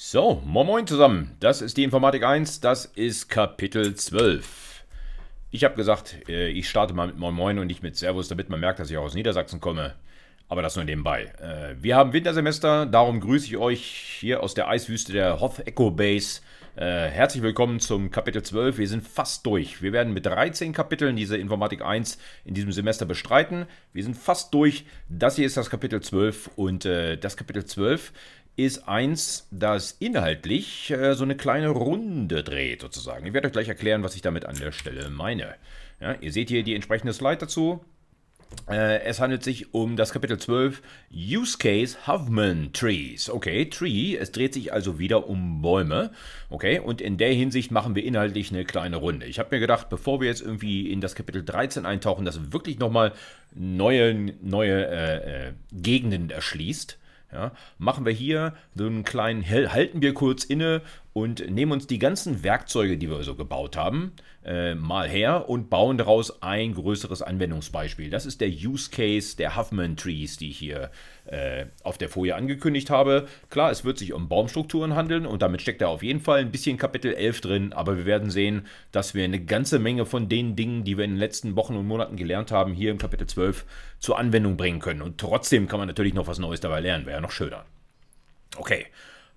So, moin moin zusammen. Das ist die Informatik 1, das ist Kapitel 12. Ich habe gesagt, äh, ich starte mal mit moin moin und nicht mit Servus, damit man merkt, dass ich auch aus Niedersachsen komme. Aber das nur nebenbei. Äh, wir haben Wintersemester, darum grüße ich euch hier aus der Eiswüste der Hoth Echo Base. Äh, herzlich willkommen zum Kapitel 12. Wir sind fast durch. Wir werden mit 13 Kapiteln diese Informatik 1 in diesem Semester bestreiten. Wir sind fast durch. Das hier ist das Kapitel 12 und das Kapitel 12 ist eins, das inhaltlich äh, so eine kleine Runde dreht, sozusagen. Ich werde euch gleich erklären, was ich damit an der Stelle meine. Ja, ihr seht hier die entsprechende Slide dazu. Äh, es handelt sich um das Kapitel 12, Use Case Huffman Trees. Okay, Tree, es dreht sich also wieder um Bäume. Okay, und in der Hinsicht machen wir inhaltlich eine kleine Runde. Ich habe mir gedacht, bevor wir jetzt irgendwie in das Kapitel 13 eintauchen, das wirklich nochmal neue, neue äh, äh Gegenden erschließt, ja, machen wir hier so einen kleinen, halten wir kurz inne und nehmen uns die ganzen Werkzeuge, die wir so gebaut haben, äh, mal her und bauen daraus ein größeres Anwendungsbeispiel. Das ist der Use Case der Huffman Trees, die ich hier äh, auf der Folie angekündigt habe. Klar, es wird sich um Baumstrukturen handeln und damit steckt da auf jeden Fall ein bisschen Kapitel 11 drin, aber wir werden sehen, dass wir eine ganze Menge von den Dingen, die wir in den letzten Wochen und Monaten gelernt haben, hier im Kapitel 12 zur Anwendung bringen können. Und trotzdem kann man natürlich noch was Neues dabei lernen, wäre ja noch schöner. Okay.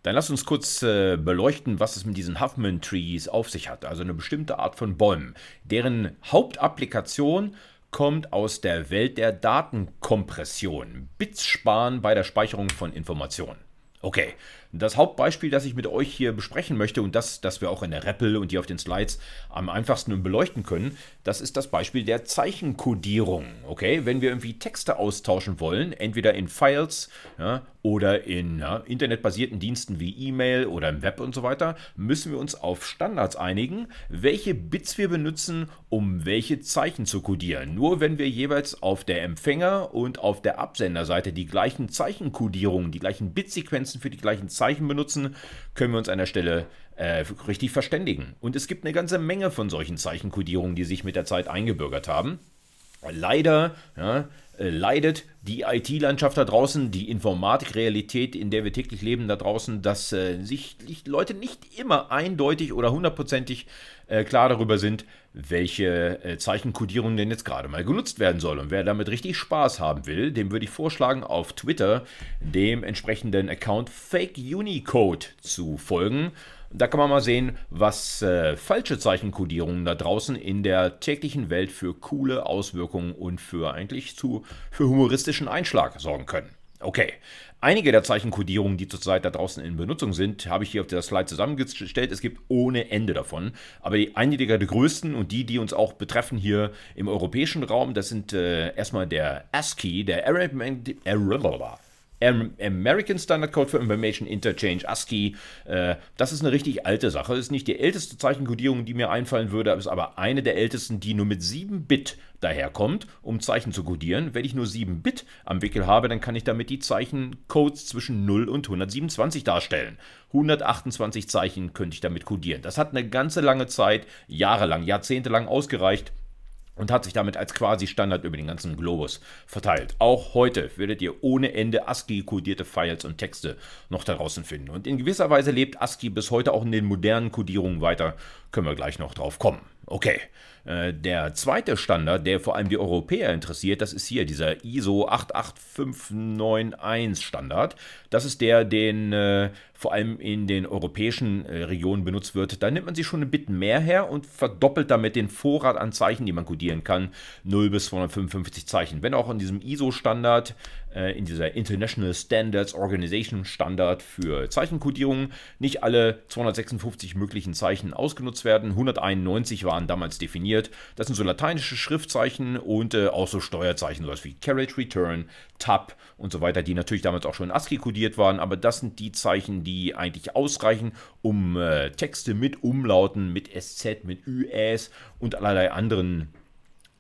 Dann lass uns kurz äh, beleuchten, was es mit diesen Huffman Trees auf sich hat, also eine bestimmte Art von Bäumen, deren Hauptapplikation kommt aus der Welt der Datenkompression, Bits sparen bei der Speicherung von Informationen. Okay, das Hauptbeispiel, das ich mit euch hier besprechen möchte und das, das wir auch in der REPL und hier auf den Slides am einfachsten beleuchten können, das ist das Beispiel der Zeichenkodierung. Okay, wenn wir irgendwie Texte austauschen wollen, entweder in Files ja, oder in ja, internetbasierten Diensten wie E-Mail oder im Web und so weiter, müssen wir uns auf Standards einigen, welche Bits wir benutzen, um welche Zeichen zu kodieren. Nur wenn wir jeweils auf der Empfänger- und auf der Absenderseite die gleichen Zeichenkodierungen, die gleichen Bitsequenzen für die gleichen Zeichen Zeichen benutzen, können wir uns an der Stelle äh, richtig verständigen. Und es gibt eine ganze Menge von solchen Zeichenkodierungen, die sich mit der Zeit eingebürgert haben. Leider ja, äh, leidet die IT-Landschaft da draußen, die Informatik-Realität, in der wir täglich leben da draußen, dass äh, sich Leute nicht immer eindeutig oder hundertprozentig äh, klar darüber sind, welche äh, Zeichenkodierung denn jetzt gerade mal genutzt werden soll. Und wer damit richtig Spaß haben will, dem würde ich vorschlagen, auf Twitter dem entsprechenden Account Fake Unicode zu folgen. Da kann man mal sehen, was äh, falsche Zeichenkodierungen da draußen in der täglichen Welt für coole Auswirkungen und für eigentlich zu für humoristischen Einschlag sorgen können. Okay, Einige der Zeichenkodierungen, die zurzeit da draußen in Benutzung sind, habe ich hier auf der Slide zusammengestellt. Es gibt ohne Ende davon. Aber die, einige der größten und die, die uns auch betreffen hier im europäischen Raum, das sind äh, erstmal der ASCII, der Arab, Arab American Standard Code for Information Interchange, ASCII. Äh, das ist eine richtig alte Sache. Ist nicht die älteste Zeichenkodierung, die mir einfallen würde, ist aber eine der ältesten, die nur mit 7 Bit daherkommt, um Zeichen zu codieren. Wenn ich nur 7 Bit am Wickel habe, dann kann ich damit die Zeichencodes zwischen 0 und 127 darstellen. 128 Zeichen könnte ich damit codieren. Das hat eine ganze lange Zeit, jahrelang, jahrzehntelang ausgereicht und hat sich damit als quasi Standard über den ganzen Globus verteilt. Auch heute werdet ihr ohne Ende ASCII-kodierte Files und Texte noch da draußen finden. Und in gewisser Weise lebt ASCII bis heute auch in den modernen Kodierungen weiter. Können wir gleich noch drauf kommen. Okay, äh, der zweite Standard, der vor allem die Europäer interessiert, das ist hier dieser ISO 88591 Standard. Das ist der, den äh, vor allem in den europäischen äh, Regionen benutzt wird. Da nimmt man sich schon ein bisschen mehr her und verdoppelt damit den Vorrat an Zeichen, die man codieren kann. 0 bis 255 Zeichen. Wenn auch in diesem ISO-Standard äh, in dieser International Standards Organization Standard für Zeichenkodierung nicht alle 256 möglichen Zeichen ausgenutzt werden. 191 waren damals definiert. Das sind so lateinische Schriftzeichen und äh, auch so Steuerzeichen, sowas wie Carriage Return, Tab und so weiter, die natürlich damals auch schon ASCII kodiert waren, aber das sind die Zeichen, die eigentlich ausreichen, um äh, Texte mit Umlauten, mit SZ, mit ÜS und allerlei anderen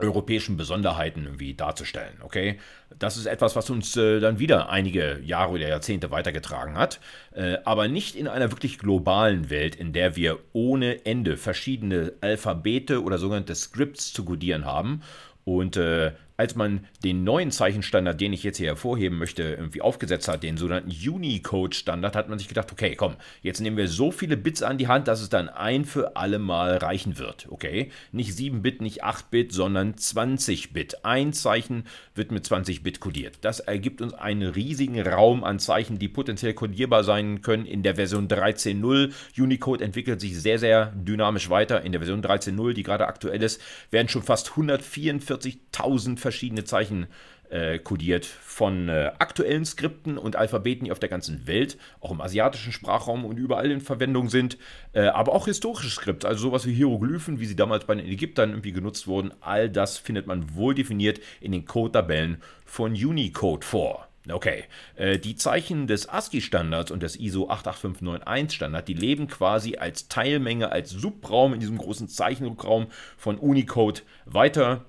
europäischen Besonderheiten irgendwie darzustellen, okay? Das ist etwas, was uns äh, dann wieder einige Jahre oder Jahrzehnte weitergetragen hat, äh, aber nicht in einer wirklich globalen Welt, in der wir ohne Ende verschiedene Alphabete oder sogenannte Scripts zu codieren haben und äh, als man den neuen Zeichenstandard, den ich jetzt hier hervorheben möchte, irgendwie aufgesetzt hat, den sogenannten Unicode-Standard, hat man sich gedacht, okay, komm, jetzt nehmen wir so viele Bits an die Hand, dass es dann ein für alle Mal reichen wird. Okay? Nicht 7 Bit, nicht 8 Bit, sondern 20 Bit. Ein Zeichen wird mit 20 Bit kodiert. Das ergibt uns einen riesigen Raum an Zeichen, die potenziell kodierbar sein können in der Version 13.0. Unicode entwickelt sich sehr, sehr dynamisch weiter. In der Version 13.0, die gerade aktuell ist, werden schon fast 144.000 verschiedene verschiedene Zeichen äh, kodiert von äh, aktuellen Skripten und Alphabeten, die auf der ganzen Welt, auch im asiatischen Sprachraum und überall in Verwendung sind, äh, aber auch historische Skripte, also sowas wie Hieroglyphen, wie sie damals bei den Ägyptern irgendwie genutzt wurden, all das findet man wohl definiert in den Codetabellen von Unicode vor. Okay, äh, die Zeichen des ASCII-Standards und des ISO 88591 standards die leben quasi als Teilmenge, als Subraum in diesem großen Zeichenraum von Unicode weiter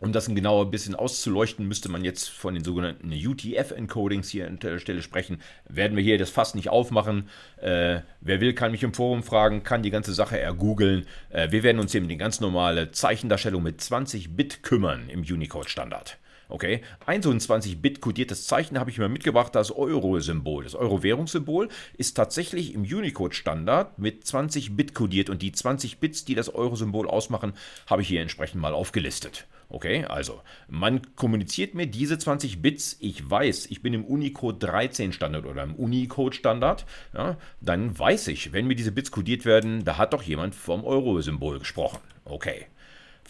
um das ein genauer bisschen auszuleuchten, müsste man jetzt von den sogenannten UTF-Encodings hier an der Stelle sprechen. Werden wir hier das Fass nicht aufmachen. Äh, wer will, kann mich im Forum fragen, kann die ganze Sache ergoogeln. Äh, wir werden uns eben die ganz normale Zeichendarstellung mit 20 Bit kümmern im Unicode-Standard. Okay, ein so ein 20-Bit kodiertes Zeichen habe ich mir mitgebracht, das Euro-Symbol. Das Euro-Währungssymbol ist tatsächlich im Unicode-Standard mit 20-Bit kodiert und die 20 Bits, die das Euro-Symbol ausmachen, habe ich hier entsprechend mal aufgelistet. Okay, also man kommuniziert mir diese 20 Bits, ich weiß, ich bin im Unicode 13 Standard oder im Unicode Standard, ja, dann weiß ich, wenn mir diese Bits kodiert werden, da hat doch jemand vom Euro-Symbol gesprochen. Okay.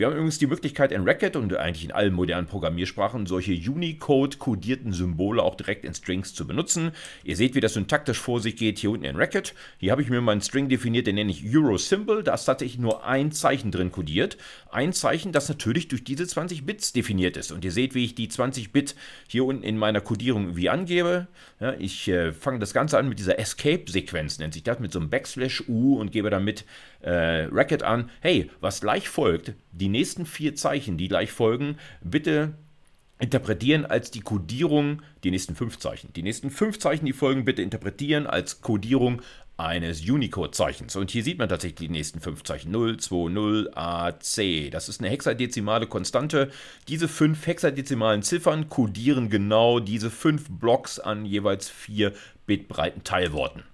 Wir haben übrigens die Möglichkeit, in Racket und eigentlich in allen modernen Programmiersprachen solche Unicode-kodierten Symbole auch direkt in Strings zu benutzen. Ihr seht, wie das syntaktisch vor sich geht hier unten in Racket. Hier habe ich mir meinen String definiert, den nenne ich Euro-Symbol. Da ist tatsächlich nur ein Zeichen drin kodiert. Ein Zeichen, das natürlich durch diese 20 Bits definiert ist. Und ihr seht, wie ich die 20 Bit hier unten in meiner Kodierung wie angebe. Ja, ich äh, fange das Ganze an mit dieser Escape-Sequenz, nennt sich das, mit so einem Backslash U und gebe damit äh, Racket an, hey, was gleich folgt, die nächsten vier Zeichen, die gleich folgen, bitte interpretieren als die Codierung, die nächsten fünf Zeichen. Die nächsten fünf Zeichen, die folgen, bitte interpretieren als Codierung eines Unicode-Zeichens. Und hier sieht man tatsächlich die nächsten fünf Zeichen. 0, 2, 0, A, C. Das ist eine hexadezimale Konstante. Diese fünf hexadezimalen Ziffern kodieren genau diese fünf Blocks an jeweils vier bitbreiten Teilworten.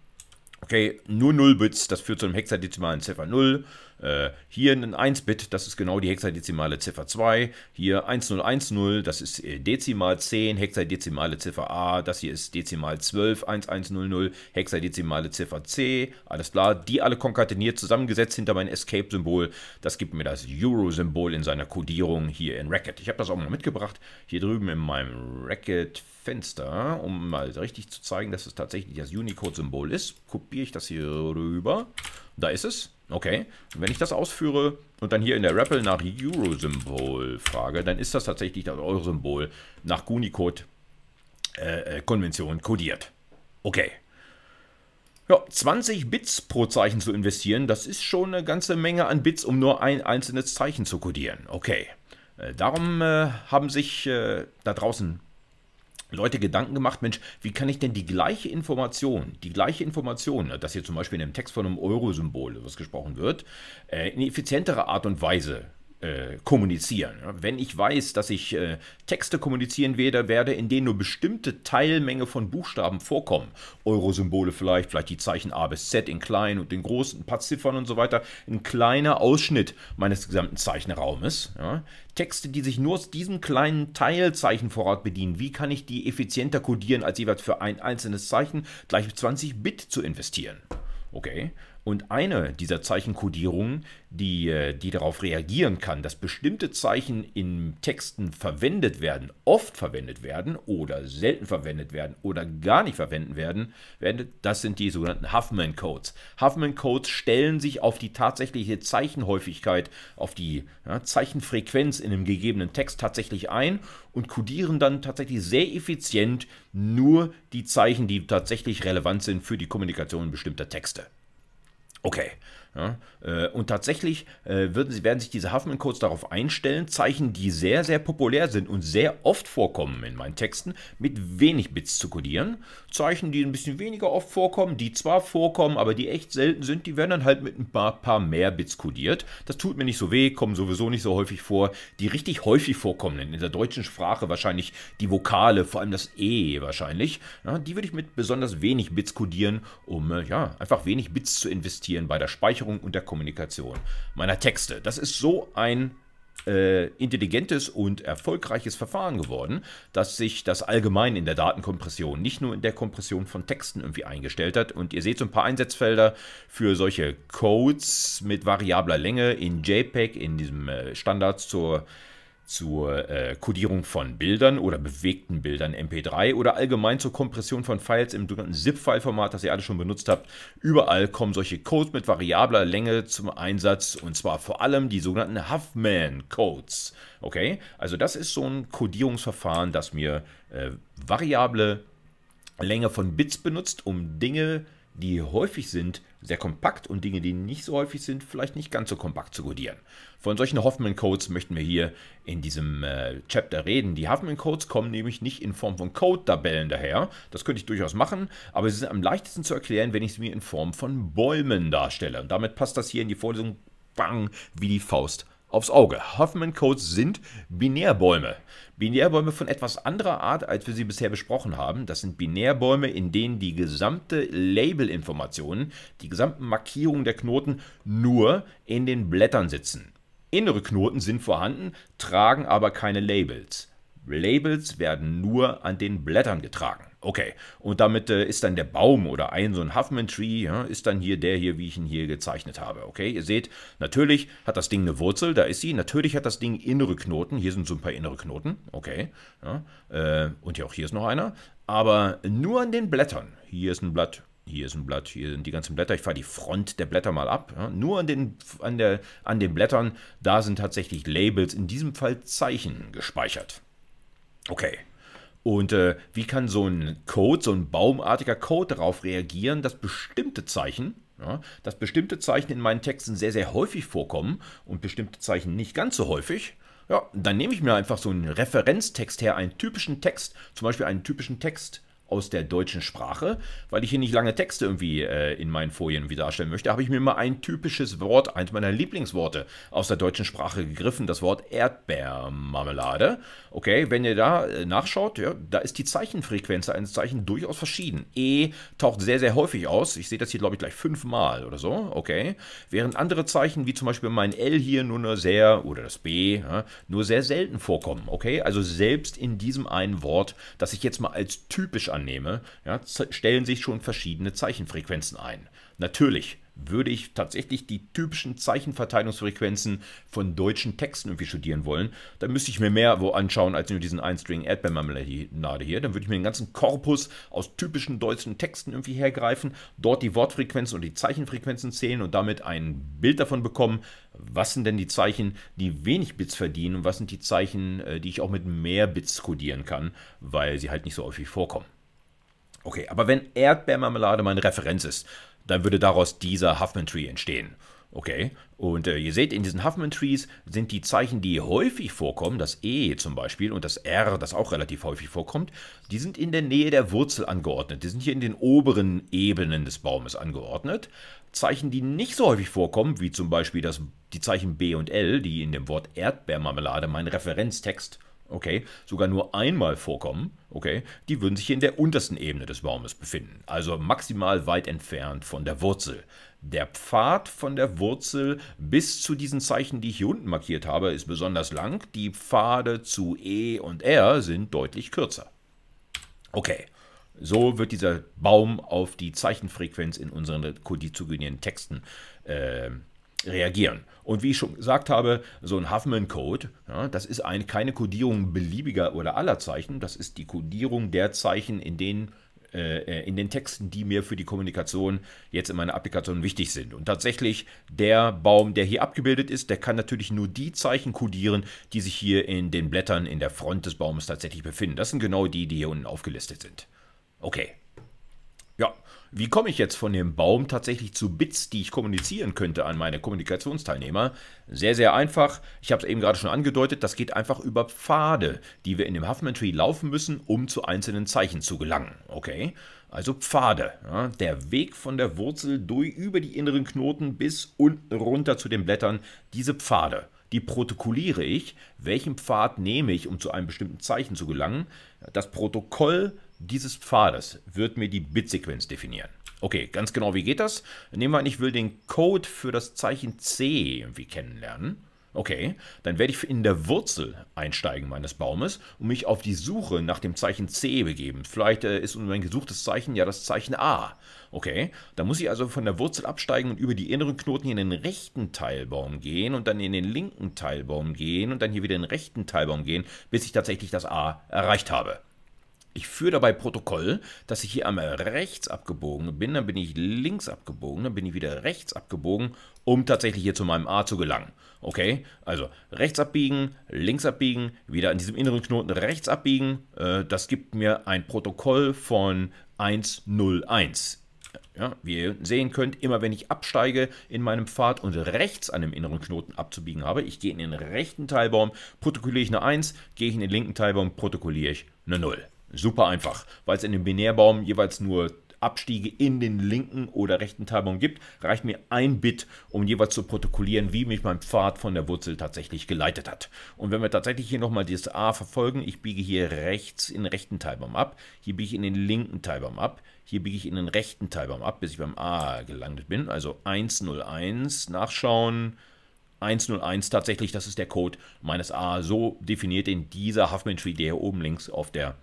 Okay, nur 0 Bits, das führt zu einem hexadezimalen Ziffer 0 äh, hier ein 1-Bit, das ist genau die hexadezimale Ziffer 2. Hier 1010, das ist äh, dezimal 10, hexadezimale Ziffer A. Das hier ist dezimal 12, 1100, hexadezimale Ziffer C. Alles klar, die alle konkateniert zusammengesetzt hinter mein Escape-Symbol. Das gibt mir das Euro-Symbol in seiner Codierung hier in Racket. Ich habe das auch mal mitgebracht. Hier drüben in meinem Racket-Fenster, um mal richtig zu zeigen, dass es tatsächlich das Unicode-Symbol ist, kopiere ich das hier rüber. Da ist es. Okay, wenn ich das ausführe und dann hier in der REPL nach Euro-Symbol frage, dann ist das tatsächlich das Euro-Symbol nach Gunicode-Konvention äh, kodiert. Okay. Ja, 20 Bits pro Zeichen zu investieren, das ist schon eine ganze Menge an Bits, um nur ein einzelnes Zeichen zu kodieren. Okay. Äh, darum äh, haben sich äh, da draußen Leute Gedanken gemacht, Mensch, wie kann ich denn die gleiche Information, die gleiche Information, ne, dass hier zum Beispiel in einem Text von einem Euro-Symbol was gesprochen wird, äh, in effizientere Art und Weise äh, kommunizieren. Wenn ich weiß, dass ich äh, Texte kommunizieren werde, werde, in denen nur bestimmte Teilmenge von Buchstaben vorkommen, Euro-Symbole vielleicht, vielleicht die Zeichen A bis Z in klein und in großen, ein paar Ziffern und so weiter, ein kleiner Ausschnitt meines gesamten Zeichenraumes. Ja. Texte, die sich nur aus diesem kleinen Teilzeichenvorrat bedienen, wie kann ich die effizienter codieren, als jeweils für ein einzelnes Zeichen gleich 20 Bit zu investieren? Okay, und eine dieser Zeichenkodierungen, die, äh, die darauf reagieren kann, dass bestimmte Zeichen in Texten verwendet werden, oft verwendet werden oder selten verwendet werden oder gar nicht verwendet werden, das sind die sogenannten Huffman-Codes. Huffman-Codes stellen sich auf die tatsächliche Zeichenhäufigkeit, auf die ja, Zeichenfrequenz in einem gegebenen Text tatsächlich ein und kodieren dann tatsächlich sehr effizient nur die Zeichen, die tatsächlich relevant sind für die Kommunikation bestimmter Texte. Okay Ja, äh, und tatsächlich äh, würden, werden sich diese Huffman-Codes darauf einstellen, Zeichen, die sehr, sehr populär sind und sehr oft vorkommen in meinen Texten, mit wenig Bits zu kodieren. Zeichen, die ein bisschen weniger oft vorkommen, die zwar vorkommen, aber die echt selten sind, die werden dann halt mit ein paar, paar mehr Bits kodiert. Das tut mir nicht so weh, kommen sowieso nicht so häufig vor. Die richtig häufig vorkommenden, in der deutschen Sprache wahrscheinlich die Vokale, vor allem das E wahrscheinlich, ja, die würde ich mit besonders wenig Bits kodieren, um äh, ja, einfach wenig Bits zu investieren bei der Speicherung Erweiterung und der Kommunikation meiner Texte. Das ist so ein äh, intelligentes und erfolgreiches Verfahren geworden, dass sich das allgemein in der Datenkompression, nicht nur in der Kompression von Texten irgendwie eingestellt hat. Und ihr seht so ein paar Einsatzfelder für solche Codes mit variabler Länge in JPEG, in diesem äh, Standards zur äh, zur äh, Codierung von Bildern oder bewegten Bildern, MP3 oder allgemein zur Kompression von Files im sogenannten ZIP-File-Format, das ihr alle schon benutzt habt. Überall kommen solche Codes mit variabler Länge zum Einsatz und zwar vor allem die sogenannten Huffman-Codes. Okay, also das ist so ein Codierungsverfahren, das mir äh, variable Länge von Bits benutzt, um Dinge, die häufig sind, sehr kompakt und Dinge, die nicht so häufig sind, vielleicht nicht ganz so kompakt zu codieren. Von solchen Hoffman-Codes möchten wir hier in diesem äh, Chapter reden. Die Hoffman-Codes kommen nämlich nicht in Form von Code-Tabellen daher, das könnte ich durchaus machen, aber sie sind am leichtesten zu erklären, wenn ich sie mir in Form von Bäumen darstelle. Und damit passt das hier in die Vorlesung bang wie die Faust aufs Auge. Huffman-Codes sind Binärbäume. Binärbäume von etwas anderer Art, als wir sie bisher besprochen haben. Das sind Binärbäume, in denen die gesamte Labelinformation, die gesamten Markierungen der Knoten nur in den Blättern sitzen. Innere Knoten sind vorhanden, tragen aber keine Labels. Labels werden nur an den Blättern getragen. Okay, und damit äh, ist dann der Baum oder ein so ein Huffman-Tree, ja, ist dann hier der hier, wie ich ihn hier gezeichnet habe. Okay, ihr seht, natürlich hat das Ding eine Wurzel, da ist sie. Natürlich hat das Ding innere Knoten. Hier sind so ein paar innere Knoten. Okay, ja, äh, und ja auch hier ist noch einer. Aber nur an den Blättern. Hier ist ein Blatt, hier ist ein Blatt, hier sind die ganzen Blätter. Ich fahre die Front der Blätter mal ab. Ja, nur an den, an, der, an den Blättern, da sind tatsächlich Labels, in diesem Fall Zeichen, gespeichert. Okay. Und äh, wie kann so ein Code, so ein baumartiger Code darauf reagieren, dass bestimmte Zeichen, ja, dass bestimmte Zeichen in meinen Texten sehr, sehr häufig vorkommen und bestimmte Zeichen nicht ganz so häufig? Ja, dann nehme ich mir einfach so einen Referenztext her, einen typischen Text, zum Beispiel einen typischen Text aus der deutschen Sprache, weil ich hier nicht lange Texte irgendwie äh, in meinen Folien wieder darstellen möchte, habe ich mir mal ein typisches Wort, eins meiner Lieblingsworte aus der deutschen Sprache gegriffen, das Wort Erdbeermarmelade. Okay, wenn ihr da äh, nachschaut, ja, da ist die Zeichenfrequenz eines Zeichen durchaus verschieden. E taucht sehr, sehr häufig aus. Ich sehe das hier, glaube ich, gleich fünfmal oder so. Okay, während andere Zeichen, wie zum Beispiel mein L hier, nur, nur sehr, oder das B, ja, nur sehr selten vorkommen. Okay, also selbst in diesem einen Wort, das ich jetzt mal als typisch annehme, ja, stellen sich schon verschiedene Zeichenfrequenzen ein. Natürlich würde ich tatsächlich die typischen Zeichenverteilungsfrequenzen von deutschen Texten irgendwie studieren wollen, dann müsste ich mir mehr wo anschauen als nur diesen einstring Erdbeermarmelade hier. Dann würde ich mir den ganzen Korpus aus typischen deutschen Texten irgendwie hergreifen, dort die Wortfrequenzen und die Zeichenfrequenzen zählen und damit ein Bild davon bekommen, was sind denn die Zeichen, die wenig Bits verdienen und was sind die Zeichen, äh, die ich auch mit mehr Bits kodieren kann, weil sie halt nicht so häufig vorkommen. Okay, aber wenn Erdbeermarmelade meine Referenz ist, dann würde daraus dieser Huffman Tree entstehen. Okay, und äh, ihr seht, in diesen Huffman Trees sind die Zeichen, die häufig vorkommen, das E zum Beispiel und das R, das auch relativ häufig vorkommt, die sind in der Nähe der Wurzel angeordnet. Die sind hier in den oberen Ebenen des Baumes angeordnet. Zeichen, die nicht so häufig vorkommen, wie zum Beispiel das, die Zeichen B und L, die in dem Wort Erdbeermarmelade, mein Referenztext, okay, sogar nur einmal vorkommen, okay, die würden sich in der untersten Ebene des Baumes befinden, also maximal weit entfernt von der Wurzel. Der Pfad von der Wurzel bis zu diesen Zeichen, die ich hier unten markiert habe, ist besonders lang. Die Pfade zu E und R sind deutlich kürzer. Okay, so wird dieser Baum auf die Zeichenfrequenz in unseren kodizogenen Texten äh, reagieren. Und wie ich schon gesagt habe, so ein Huffman-Code, ja, das ist ein, keine Kodierung beliebiger oder aller Zeichen, das ist die Kodierung der Zeichen, in denen äh, äh, in den Texten, die mir für die Kommunikation jetzt in meiner Applikation wichtig sind. Und tatsächlich, der Baum, der hier abgebildet ist, der kann natürlich nur die Zeichen kodieren, die sich hier in den Blättern in der Front des Baumes tatsächlich befinden. Das sind genau die, die hier unten aufgelistet sind. Okay. Ja, wie komme ich jetzt von dem Baum tatsächlich zu Bits, die ich kommunizieren könnte an meine Kommunikationsteilnehmer? Sehr, sehr einfach. Ich habe es eben gerade schon angedeutet, das geht einfach über Pfade, die wir in dem Huffman Tree laufen müssen, um zu einzelnen Zeichen zu gelangen. Okay? Also Pfade. Ja? Der Weg von der Wurzel durch über die inneren Knoten bis unten runter zu den Blättern. Diese Pfade die protokolliere ich. Welchen Pfad nehme ich, um zu einem bestimmten Zeichen zu gelangen? Das Protokoll dieses Pfades wird mir die Bitsequenz definieren. Okay, ganz genau, wie geht das? Nehmen wir an, ich will den Code für das Zeichen C irgendwie kennenlernen. Okay, dann werde ich in der Wurzel einsteigen meines Baumes und mich auf die Suche nach dem Zeichen C begeben. Vielleicht äh, ist mein gesuchtes Zeichen ja das Zeichen A. Okay, dann muss ich also von der Wurzel absteigen und über die inneren Knoten in den rechten Teilbaum gehen und dann in den linken Teilbaum gehen und dann hier wieder in den rechten Teilbaum gehen, bis ich tatsächlich das A erreicht habe. Ich führe dabei Protokoll, dass ich hier einmal rechts abgebogen bin, dann bin ich links abgebogen, dann bin ich wieder rechts abgebogen, um tatsächlich hier zu meinem A zu gelangen. Okay, also rechts abbiegen, links abbiegen, wieder an diesem inneren Knoten rechts abbiegen. Äh, das gibt mir ein Protokoll von 101. Ja, wie ihr sehen könnt, immer wenn ich absteige in meinem Pfad und rechts an dem inneren Knoten abzubiegen habe, ich gehe in den rechten Teilbaum, protokolliere ich eine 1, gehe ich in den linken Teilbaum, protokolliere ich eine 0. Super einfach, weil es in dem Binärbaum jeweils nur Abstiege in den linken oder rechten Teilbaum gibt, reicht mir ein Bit, um jeweils zu protokollieren, wie mich mein Pfad von der Wurzel tatsächlich geleitet hat. Und wenn wir tatsächlich hier nochmal dieses A verfolgen, ich biege hier rechts in den rechten Teilbaum ab, hier biege ich in den linken Teilbaum ab, hier biege ich in den rechten Teilbaum ab, bis ich beim A gelandet bin. Also 101 nachschauen. 101 tatsächlich, das ist der Code meines A. So definiert in dieser Huffman-Tree, der hier oben links auf der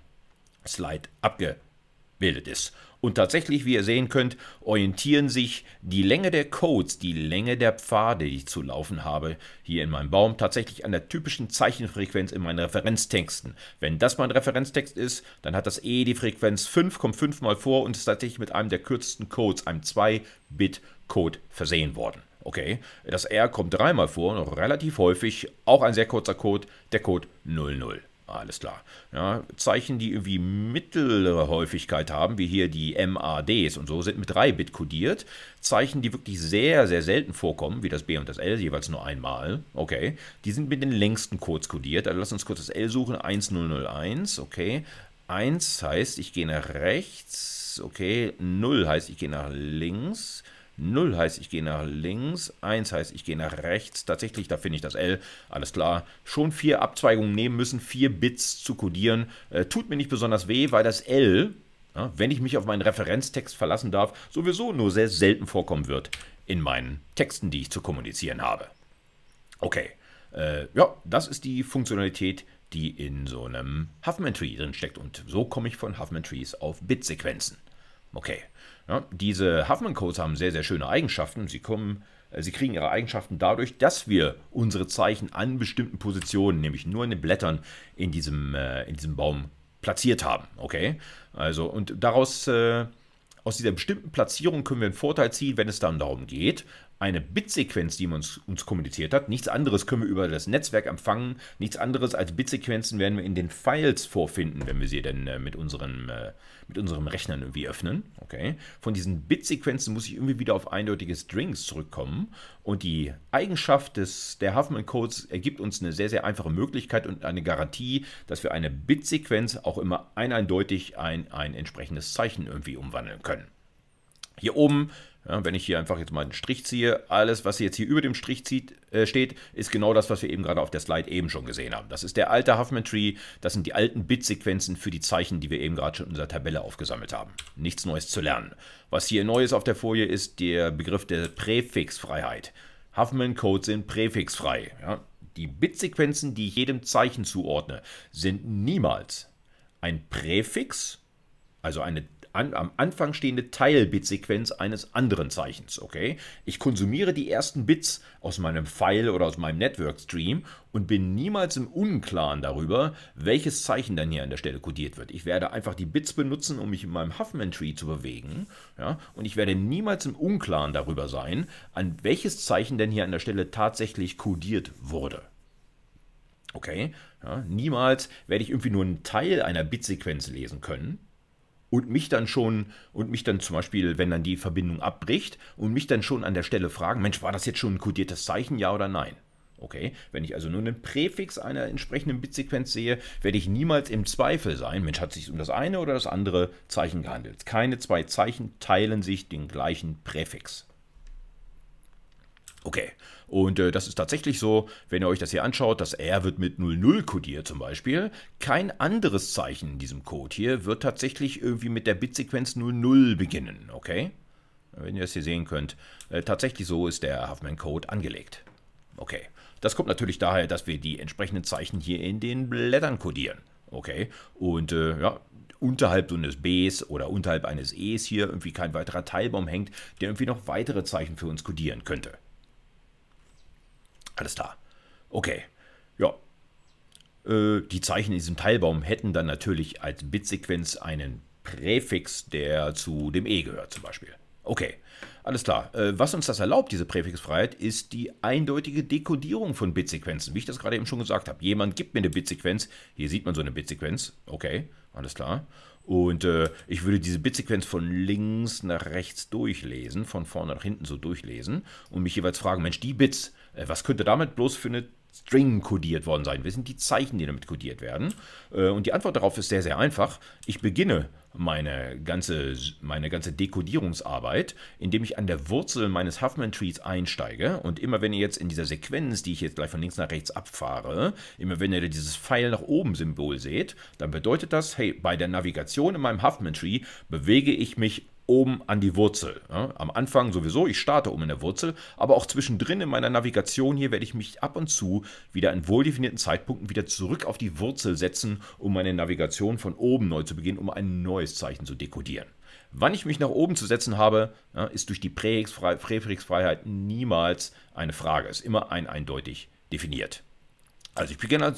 Slide abgebildet ist. Und tatsächlich, wie ihr sehen könnt, orientieren sich die Länge der Codes, die Länge der Pfade, die ich zu laufen habe, hier in meinem Baum, tatsächlich an der typischen Zeichenfrequenz in meinen Referenztexten. Wenn das mein Referenztext ist, dann hat das E die Frequenz 5, kommt 5 mal vor und ist tatsächlich mit einem der kürzesten Codes, einem 2-Bit-Code versehen worden. Okay, das R kommt dreimal vor, noch relativ häufig, auch ein sehr kurzer Code, der Code 00. Alles klar. Ja, Zeichen, die irgendwie mittlere Häufigkeit haben, wie hier die MADs und so, sind mit 3-Bit codiert. Zeichen, die wirklich sehr, sehr selten vorkommen, wie das B und das L jeweils nur einmal, okay, die sind mit den längsten Codes codiert. Also lass uns kurz das L suchen, 1001, okay. 1 heißt, ich gehe nach rechts, okay. 0 heißt, ich gehe nach links. 0 heißt, ich gehe nach links, 1 heißt, ich gehe nach rechts. Tatsächlich, da finde ich das L. Alles klar. Schon vier Abzweigungen nehmen müssen, vier Bits zu codieren. Äh, tut mir nicht besonders weh, weil das L, ja, wenn ich mich auf meinen Referenztext verlassen darf, sowieso nur sehr selten vorkommen wird in meinen Texten, die ich zu kommunizieren habe. Okay, äh, ja, das ist die Funktionalität, die in so einem Huffman Tree drinsteckt. Und so komme ich von Huffman Trees auf Bitsequenzen. Okay. Ja, diese Huffman-Codes haben sehr, sehr schöne Eigenschaften. Sie, kommen, äh, sie kriegen ihre Eigenschaften dadurch, dass wir unsere Zeichen an bestimmten Positionen, nämlich nur in den Blättern, in diesem, äh, in diesem Baum platziert haben. Okay? Also, und daraus. Äh, aus dieser bestimmten Platzierung können wir einen Vorteil ziehen, wenn es dann darum geht, eine Bitsequenz, die man uns, uns kommuniziert hat. Nichts anderes können wir über das Netzwerk empfangen. Nichts anderes als Bitsequenzen werden wir in den Files vorfinden, wenn wir sie denn äh, mit, unseren, äh, mit unserem Rechner irgendwie öffnen. Okay. Von diesen Bitsequenzen muss ich irgendwie wieder auf eindeutige Strings zurückkommen. Und die Eigenschaft des, der Huffman-Codes ergibt uns eine sehr, sehr einfache Möglichkeit und eine Garantie, dass wir eine Bitsequenz auch immer eindeutig ein, ein entsprechendes Zeichen irgendwie umwandeln können. Hier oben, ja, wenn ich hier einfach jetzt mal einen Strich ziehe, alles, was jetzt hier über dem Strich zieht, äh, steht, ist genau das, was wir eben gerade auf der Slide eben schon gesehen haben. Das ist der alte Huffman Tree, das sind die alten Bit-Sequenzen für die Zeichen, die wir eben gerade schon in unserer Tabelle aufgesammelt haben. Nichts Neues zu lernen. Was hier Neues auf der Folie ist der Begriff der Präfixfreiheit. Huffman-Codes sind präfixfrei. Ja? Die Bit-Sequenzen, die ich jedem Zeichen zuordne, sind niemals ein Präfix, also eine an, am Anfang stehende Teil-Bit-Sequenz eines anderen Zeichens, okay? Ich konsumiere die ersten Bits aus meinem File oder aus meinem Network-Stream und bin niemals im Unklaren darüber, welches Zeichen dann hier an der Stelle kodiert wird. Ich werde einfach die Bits benutzen, um mich in meinem Huffman-Tree zu bewegen, ja? Und ich werde niemals im Unklaren darüber sein, an welches Zeichen denn hier an der Stelle tatsächlich kodiert wurde. Okay, ja, niemals werde ich irgendwie nur einen Teil einer Bitsequenz lesen können, und mich dann schon, und mich dann zum Beispiel, wenn dann die Verbindung abbricht, und mich dann schon an der Stelle fragen, Mensch, war das jetzt schon ein kodiertes Zeichen, ja oder nein? Okay, wenn ich also nur einen Präfix einer entsprechenden Bitsequenz sehe, werde ich niemals im Zweifel sein, Mensch, hat es sich um das eine oder das andere Zeichen gehandelt. Keine zwei Zeichen teilen sich den gleichen Präfix. Okay, und äh, das ist tatsächlich so, wenn ihr euch das hier anschaut, das R wird mit 00 kodiert zum Beispiel. Kein anderes Zeichen in diesem Code hier wird tatsächlich irgendwie mit der Bitsequenz 00 beginnen, okay? Wenn ihr das hier sehen könnt, äh, tatsächlich so ist der Huffman-Code angelegt. Okay, das kommt natürlich daher, dass wir die entsprechenden Zeichen hier in den Blättern kodieren. Okay, und äh, ja, unterhalb so eines Bs oder unterhalb eines Es hier irgendwie kein weiterer Teilbaum hängt, der irgendwie noch weitere Zeichen für uns kodieren könnte. Alles klar. Okay. Ja. Äh, die Zeichen in diesem Teilbaum hätten dann natürlich als Bitsequenz einen Präfix, der zu dem E gehört zum Beispiel. Okay, alles klar. Äh, was uns das erlaubt, diese Präfixfreiheit, ist die eindeutige Dekodierung von Bitsequenzen, wie ich das gerade eben schon gesagt habe. Jemand gibt mir eine Bitsequenz, hier sieht man so eine Bitsequenz, okay, alles klar. Und äh, ich würde diese Bitsequenz von links nach rechts durchlesen, von vorne nach hinten so durchlesen und mich jeweils fragen, Mensch, die Bits, äh, was könnte damit bloß für eine String kodiert worden sein? Wir sind die Zeichen, die damit kodiert werden? Äh, und die Antwort darauf ist sehr, sehr einfach. Ich beginne meine ganze, meine ganze Dekodierungsarbeit, indem ich an der Wurzel meines Huffman-Trees einsteige. Und immer wenn ihr jetzt in dieser Sequenz, die ich jetzt gleich von links nach rechts abfahre, immer wenn ihr dieses Pfeil nach oben Symbol seht, dann bedeutet das, hey, bei der Navigation in meinem Huffman-Tree bewege ich mich oben an die Wurzel. Ja, am Anfang sowieso, ich starte oben in der Wurzel, aber auch zwischendrin in meiner Navigation hier werde ich mich ab und zu wieder in wohldefinierten Zeitpunkten wieder zurück auf die Wurzel setzen, um meine Navigation von oben neu zu beginnen, um ein neues Zeichen zu dekodieren. Wann ich mich nach oben zu setzen habe, ja, ist durch die Präfixfreiheit niemals eine Frage, ist immer ein eindeutig definiert. Also ich beginne,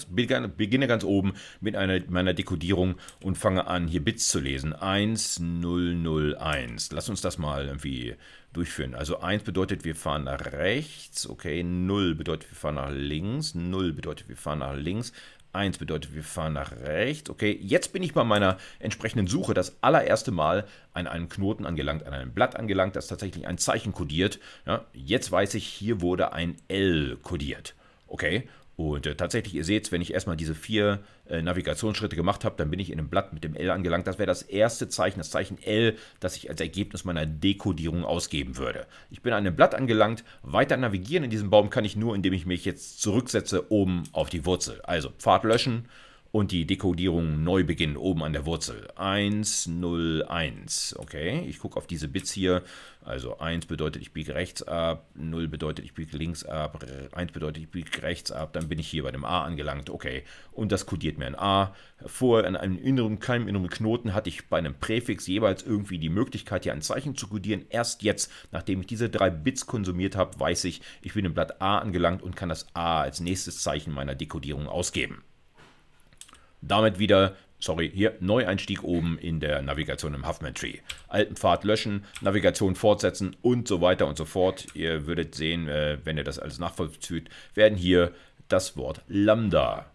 beginne, ganz oben mit einer, meiner Dekodierung und fange an, hier Bits zu lesen. 1, 0, 0, 1. Lass uns das mal irgendwie durchführen. Also 1 bedeutet, wir fahren nach rechts. Okay, 0 bedeutet, wir fahren nach links. 0 bedeutet, wir fahren nach links. 1 bedeutet, wir fahren nach rechts. Okay, jetzt bin ich bei meiner entsprechenden Suche das allererste Mal an einem Knoten angelangt, an einem Blatt angelangt, das tatsächlich ein Zeichen kodiert. Ja, jetzt weiß ich, hier wurde ein L kodiert. Okay, und äh, tatsächlich, ihr seht, wenn ich erstmal diese vier äh, Navigationsschritte gemacht habe, dann bin ich in einem Blatt mit dem L angelangt. Das wäre das erste Zeichen, das Zeichen L, das ich als Ergebnis meiner Dekodierung ausgeben würde. Ich bin an einem Blatt angelangt. Weiter navigieren in diesem Baum kann ich nur, indem ich mich jetzt zurücksetze oben auf die Wurzel. Also Pfad löschen, und die Dekodierung neu beginnen, oben an der Wurzel. 1, 0, 1. Okay, ich gucke auf diese Bits hier. Also 1 bedeutet, ich biege rechts ab, 0 bedeutet, ich biege links ab, 1 bedeutet, ich biege rechts ab, dann bin ich hier bei dem A angelangt, okay. Und das kodiert mir ein A. Vorher an einem inneren, keinem inneren Knoten hatte ich bei einem Präfix jeweils irgendwie die Möglichkeit, hier ein Zeichen zu kodieren. Erst jetzt, nachdem ich diese drei Bits konsumiert habe, weiß ich, ich bin im Blatt A angelangt und kann das A als nächstes Zeichen meiner Dekodierung ausgeben. Damit wieder, sorry, hier Neueinstieg oben in der Navigation im Huffman Tree. Alten Pfad löschen, Navigation fortsetzen und so weiter und so fort. Ihr würdet sehen, äh, wenn ihr das alles nachvollzieht, werden hier das Wort Lambda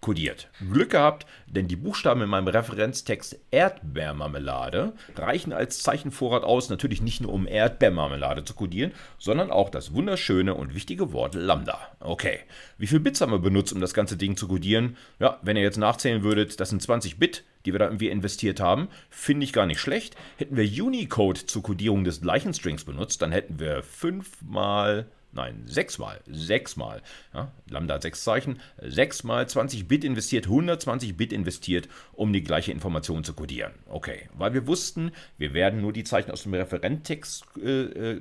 kodiert. Glück gehabt, denn die Buchstaben in meinem Referenztext Erdbeermarmelade reichen als Zeichenvorrat aus, natürlich nicht nur um Erdbeermarmelade zu kodieren, sondern auch das wunderschöne und wichtige Wort Lambda. Okay, wie viel Bits haben wir benutzt, um das ganze Ding zu kodieren? Ja, wenn ihr jetzt nachzählen würdet, das sind 20 Bit, die wir da irgendwie investiert haben, finde ich gar nicht schlecht. Hätten wir Unicode zur Kodierung des gleichen Strings benutzt, dann hätten wir 5 mal Nein, sechsmal, sechsmal. Ja, Lambda hat sechs Zeichen, sechsmal 20 Bit investiert, 120 Bit investiert, um die gleiche Information zu codieren. Okay, weil wir wussten, wir werden nur die Zeichen aus dem Referenttext äh, äh,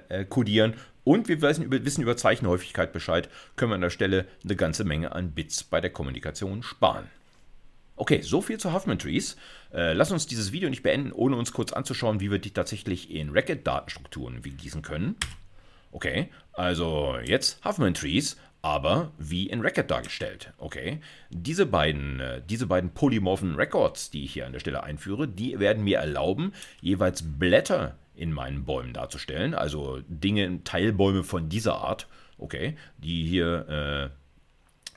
äh, codieren und wir wissen über, wissen über Zeichenhäufigkeit Bescheid, können wir an der Stelle eine ganze Menge an Bits bei der Kommunikation sparen. Okay, so viel zu Huffman Trees. Äh, lass uns dieses Video nicht beenden, ohne uns kurz anzuschauen, wie wir die tatsächlich in Racket-Datenstrukturen gießen können. Okay, also jetzt Huffman Trees, aber wie in Record dargestellt. Okay, diese beiden, äh, diese beiden polymorphen Records, die ich hier an der Stelle einführe, die werden mir erlauben, jeweils Blätter in meinen Bäumen darzustellen, also Dinge, Teilbäume von dieser Art, okay, die hier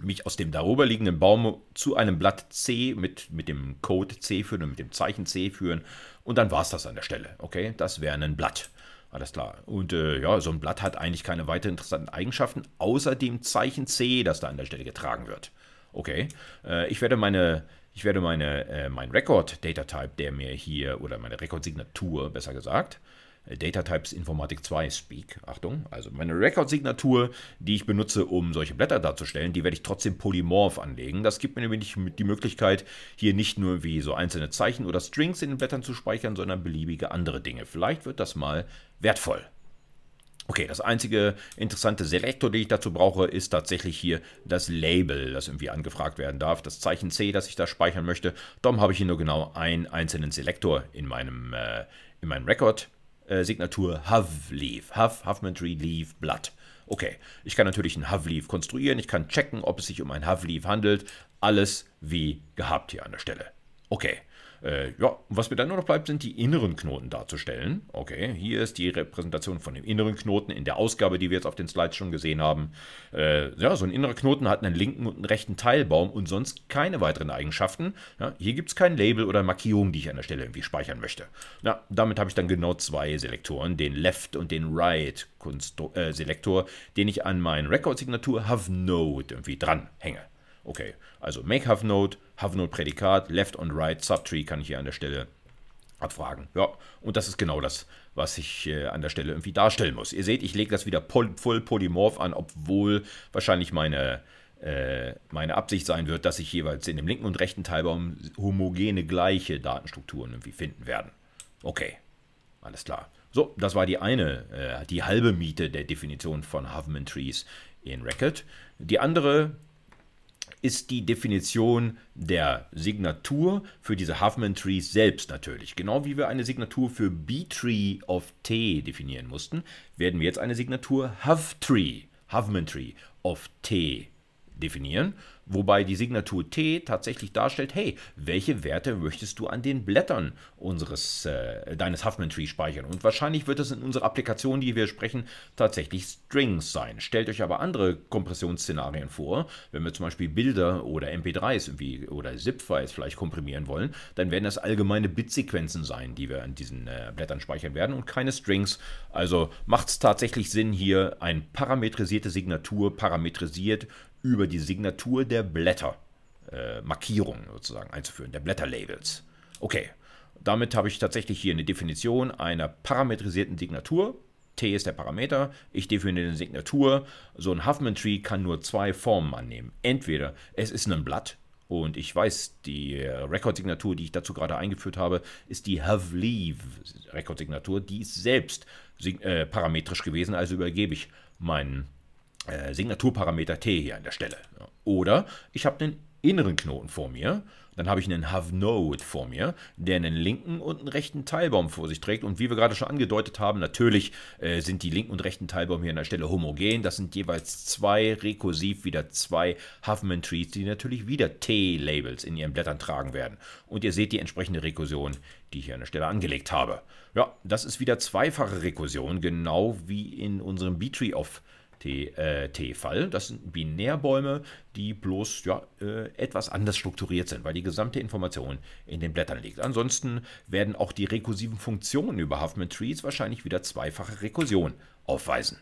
äh, mich aus dem darüberliegenden Baum zu einem Blatt C mit, mit dem Code C führen und mit dem Zeichen C führen und dann war es das an der Stelle, okay, das wäre ein Blatt. Alles klar. Und äh, ja, so ein Blatt hat eigentlich keine weiteren interessanten Eigenschaften, außer dem Zeichen C, das da an der Stelle getragen wird. Okay. Äh, ich werde meine, ich werde meine, äh, mein Record-Data-Type, der mir hier, oder meine Rekordsignatur, besser gesagt, Data Types Informatik 2 Speak. Achtung, also meine Record-Signatur, die ich benutze, um solche Blätter darzustellen, die werde ich trotzdem polymorph anlegen. Das gibt mir nämlich die Möglichkeit, hier nicht nur wie so einzelne Zeichen oder Strings in den Blättern zu speichern, sondern beliebige andere Dinge. Vielleicht wird das mal wertvoll. Okay, das einzige interessante Selektor, den ich dazu brauche, ist tatsächlich hier das Label, das irgendwie angefragt werden darf. Das Zeichen C, das ich da speichern möchte. Darum habe ich hier nur genau einen einzelnen Selektor in meinem, äh, in meinem Record. Äh, Signatur Havleaf. Hav, Huffmentary Leaf Blood. Okay, ich kann natürlich ein Havleaf konstruieren, ich kann checken, ob es sich um ein Havleaf handelt. Alles wie gehabt hier an der Stelle. Okay, äh, ja, was mir dann nur noch bleibt, sind die inneren Knoten darzustellen. Okay, hier ist die Repräsentation von dem inneren Knoten in der Ausgabe, die wir jetzt auf den Slides schon gesehen haben. Äh, ja, so ein innerer Knoten hat einen linken und einen rechten Teilbaum und sonst keine weiteren Eigenschaften. Ja, hier gibt es kein Label oder Markierung, die ich an der Stelle irgendwie speichern möchte. Ja, damit habe ich dann genau zwei Selektoren, den Left und den Right Konstru äh, Selektor, den ich an meinen Record-Signatur Have Node irgendwie dranhänge. Okay, also Make Have Node, Have Node Prädikat, Left und Right Subtree kann ich hier an der Stelle abfragen. Ja, und das ist genau das, was ich äh, an der Stelle irgendwie darstellen muss. Ihr seht, ich lege das wieder pol voll polymorph an, obwohl wahrscheinlich meine, äh, meine Absicht sein wird, dass ich jeweils in dem linken und rechten Teilbaum homogene gleiche Datenstrukturen irgendwie finden werden. Okay, alles klar. So, das war die eine, äh, die halbe Miete der Definition von Huffman Trees in Record. Die andere ist die Definition der Signatur für diese Huffman Trees selbst natürlich. Genau wie wir eine Signatur für B-Tree of T definieren mussten, werden wir jetzt eine Signatur Huff Tree, Huffman Tree of T definieren, wobei die Signatur T tatsächlich darstellt, hey, welche Werte möchtest du an den Blättern unseres, äh, deines Huffman Tree speichern? Und wahrscheinlich wird das in unserer Applikation, die wir sprechen, tatsächlich Strings sein. Stellt euch aber andere Kompressionsszenarien vor, wenn wir zum Beispiel Bilder oder MP3s irgendwie oder ZIP-Files vielleicht komprimieren wollen, dann werden das allgemeine Bitsequenzen sein, die wir an diesen äh, Blättern speichern werden und keine Strings. Also macht es tatsächlich Sinn, hier eine parametrisierte Signatur parametrisiert über die Signatur der Blättermarkierungen äh, sozusagen einzuführen, der Blätterlabels. Okay, damit habe ich tatsächlich hier eine Definition einer parametrisierten Signatur. T ist der Parameter, ich definiere eine Signatur. So ein Huffman-Tree kann nur zwei Formen annehmen. Entweder es ist ein Blatt, und ich weiß, die Rekordsignatur, die ich dazu gerade eingeführt habe, ist die Have Leave Rekordsignatur. Die ist selbst äh, parametrisch gewesen, also übergebe ich meinen äh, Signaturparameter t hier an der Stelle. Oder ich habe einen inneren Knoten vor mir, dann habe ich einen Have-Node vor mir, der einen linken und einen rechten Teilbaum vor sich trägt. Und wie wir gerade schon angedeutet haben, natürlich äh, sind die linken und rechten Teilbaum hier an der Stelle homogen. Das sind jeweils zwei, rekursiv wieder zwei Huffman-Trees, die natürlich wieder T-Labels in ihren Blättern tragen werden. Und ihr seht die entsprechende Rekursion, die ich hier an der Stelle angelegt habe. Ja, das ist wieder zweifache Rekursion, genau wie in unserem B-Tree-Off-Tree. Äh, T-Fall. Das sind Binärbäume, die bloß ja, äh, etwas anders strukturiert sind, weil die gesamte Information in den Blättern liegt. Ansonsten werden auch die rekursiven Funktionen über Huffman Trees wahrscheinlich wieder zweifache Rekursion aufweisen.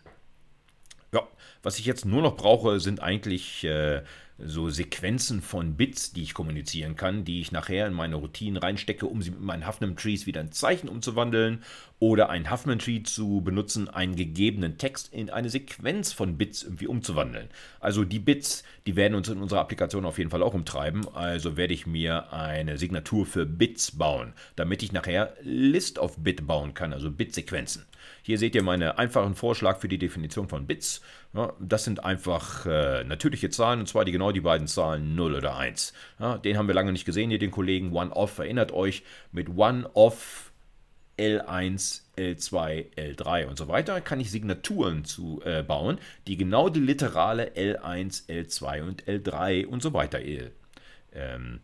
Ja, was ich jetzt nur noch brauche, sind eigentlich äh, so Sequenzen von Bits, die ich kommunizieren kann, die ich nachher in meine Routinen reinstecke, um sie mit meinen Huffman Trees wieder in Zeichen umzuwandeln oder ein Huffman Tree zu benutzen, einen gegebenen Text in eine Sequenz von Bits irgendwie umzuwandeln. Also die Bits, die werden uns in unserer Applikation auf jeden Fall auch umtreiben, also werde ich mir eine Signatur für Bits bauen, damit ich nachher List of Bit bauen kann, also Bitsequenzen. Hier seht ihr meinen einfachen Vorschlag für die Definition von Bits. Ja, das sind einfach äh, natürliche Zahlen, und zwar die, genau die beiden Zahlen 0 oder 1. Ja, den haben wir lange nicht gesehen hier, den Kollegen One-Off. Erinnert euch, mit One-Off L1, L2, L3 und so weiter, kann ich Signaturen zu äh, bauen, die genau die Literale L1, L2 und L3 und so weiter äh, ähm,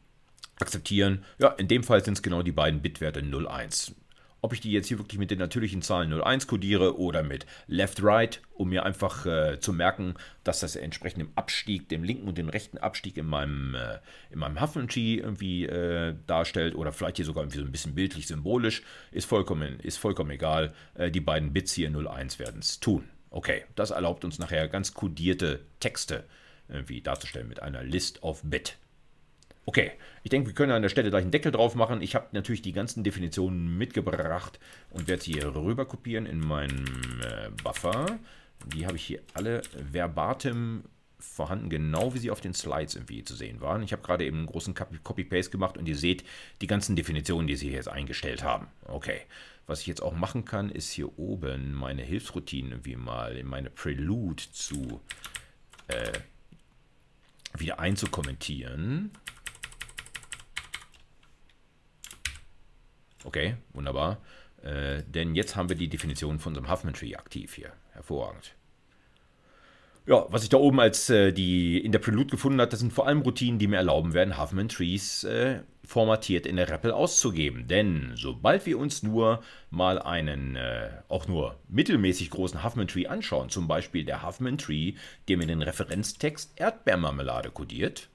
akzeptieren. Ja, in dem Fall sind es genau die beiden Bitwerte 0, 1 ob ich die jetzt hier wirklich mit den natürlichen Zahlen 01 kodiere oder mit Left-Right, um mir einfach äh, zu merken, dass das entsprechend im Abstieg, dem linken und dem rechten Abstieg in meinem, äh, in meinem Huffenchi irgendwie äh, darstellt oder vielleicht hier sogar irgendwie so ein bisschen bildlich symbolisch, ist vollkommen, ist vollkommen egal. Äh, die beiden Bits hier 01 werden es tun. Okay, das erlaubt uns nachher ganz kodierte Texte irgendwie darzustellen mit einer List of Bit. Okay, ich denke, wir können an der Stelle gleich einen Deckel drauf machen. Ich habe natürlich die ganzen Definitionen mitgebracht und werde sie hier rüber kopieren in meinen äh, Buffer. Die habe ich hier alle verbatim vorhanden, genau wie sie auf den Slides irgendwie zu sehen waren. Ich habe gerade eben einen großen Copy-Paste gemacht und ihr seht die ganzen Definitionen, die sie hier jetzt eingestellt haben. Okay, was ich jetzt auch machen kann, ist hier oben meine Hilfsroutinen irgendwie mal in meine Prelude zu äh, wieder einzukommentieren. Okay, wunderbar. Äh, denn jetzt haben wir die Definition von unserem Huffman-Tree aktiv hier. Hervorragend. Ja, was ich da oben als äh, die in der Prelude gefunden habe, das sind vor allem Routinen, die mir erlauben werden, Huffman Trees äh, formatiert in der REPL auszugeben. Denn sobald wir uns nur mal einen äh, auch nur mittelmäßig großen Huffman Tree anschauen, zum Beispiel der Huffman Tree, der mir den Referenztext Erdbeermarmelade kodiert,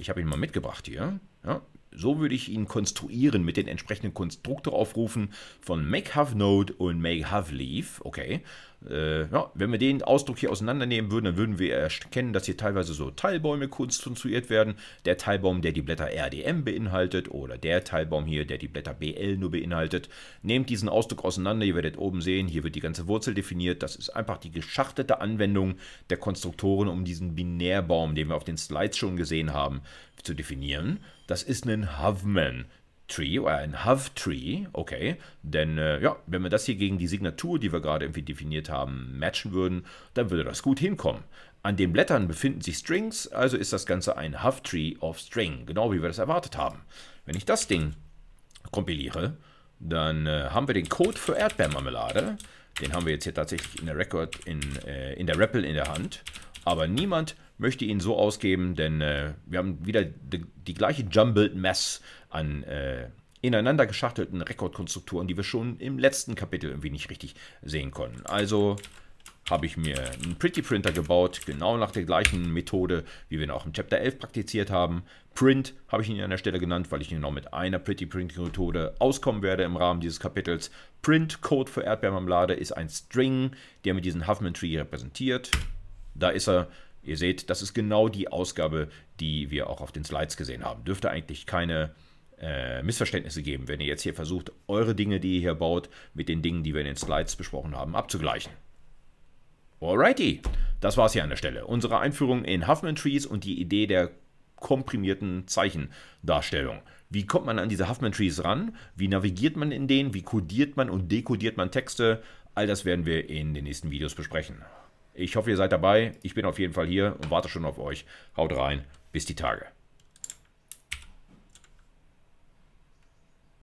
ich habe ihn mal mitgebracht hier, ja, so würde ich ihn konstruieren mit den entsprechenden Konstruktoraufrufen von make have node und make have leave. Okay. Äh, ja, wenn wir den Ausdruck hier auseinandernehmen würden, dann würden wir erkennen, dass hier teilweise so Teilbäume konstruiert werden. Der Teilbaum, der die Blätter RDM beinhaltet oder der Teilbaum hier, der die Blätter BL nur beinhaltet. Nehmt diesen Ausdruck auseinander, ihr werdet oben sehen, hier wird die ganze Wurzel definiert. Das ist einfach die geschachtete Anwendung der Konstruktoren, um diesen Binärbaum, den wir auf den Slides schon gesehen haben, zu definieren. Das ist ein Huffman. Tree oder ein Have Tree, okay, denn äh, ja, wenn wir das hier gegen die Signatur, die wir gerade irgendwie definiert haben, matchen würden, dann würde das gut hinkommen. An den Blättern befinden sich Strings, also ist das Ganze ein Have Tree of String, genau wie wir das erwartet haben. Wenn ich das Ding kompiliere, dann äh, haben wir den Code für Erdbeermarmelade. Den haben wir jetzt hier tatsächlich in der Record, in, äh, in der Rappel in der Hand. Aber niemand möchte ihn so ausgeben, denn äh, wir haben wieder die, die gleiche Jumbled Mess, an äh, ineinander geschachtelten Rekordkonstruktoren, die wir schon im letzten Kapitel irgendwie nicht richtig sehen konnten. Also habe ich mir einen Pretty Printer gebaut, genau nach der gleichen Methode, wie wir ihn auch im Chapter 11 praktiziert haben. Print habe ich ihn an der Stelle genannt, weil ich ihn noch mit einer Pretty Print Methode auskommen werde im Rahmen dieses Kapitels. Print Code für Erdbeermarmelade ist ein String, der mit diesem Huffman Tree repräsentiert. Da ist er. Ihr seht, das ist genau die Ausgabe, die wir auch auf den Slides gesehen haben. Dürfte eigentlich keine äh, Missverständnisse geben, wenn ihr jetzt hier versucht, eure Dinge, die ihr hier baut, mit den Dingen, die wir in den Slides besprochen haben, abzugleichen. Alrighty, das war's hier an der Stelle. Unsere Einführung in Huffman Trees und die Idee der komprimierten Zeichendarstellung. Wie kommt man an diese Huffman Trees ran? Wie navigiert man in denen? Wie kodiert man und dekodiert man Texte? All das werden wir in den nächsten Videos besprechen. Ich hoffe, ihr seid dabei. Ich bin auf jeden Fall hier und warte schon auf euch. Haut rein. Bis die Tage.